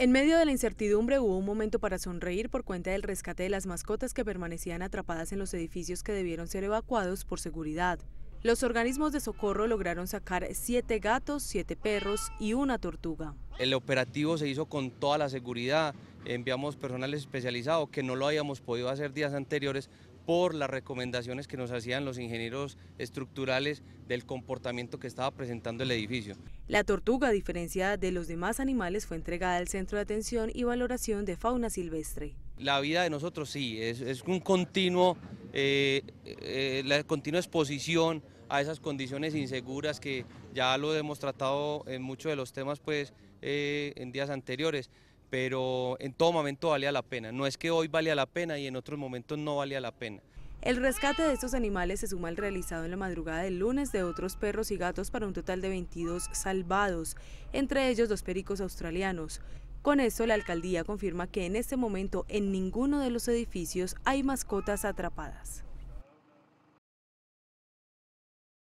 En medio de la incertidumbre hubo un momento para sonreír por cuenta del rescate de las mascotas que permanecían atrapadas en los edificios que debieron ser evacuados por seguridad. Los organismos de socorro lograron sacar siete gatos, siete perros y una tortuga. El operativo se hizo con toda la seguridad, enviamos personal especializado que no lo habíamos podido hacer días anteriores por las recomendaciones que nos hacían los ingenieros estructurales del comportamiento que estaba presentando el edificio. La tortuga, diferenciada de los demás animales, fue entregada al Centro de Atención y Valoración de Fauna Silvestre. La vida de nosotros sí, es, una un continuo, eh, eh, la continua exposición a esas condiciones inseguras que ya lo hemos tratado en muchos de los temas pues, eh, en días anteriores pero en todo momento valía la pena. No es que hoy valía la pena y en otros momentos no valía la pena. El rescate de estos animales se suma al realizado en la madrugada del lunes de otros perros y gatos para un total de 22 salvados, entre ellos dos pericos australianos. Con esto, la alcaldía confirma que en este momento en ninguno de los edificios hay mascotas atrapadas.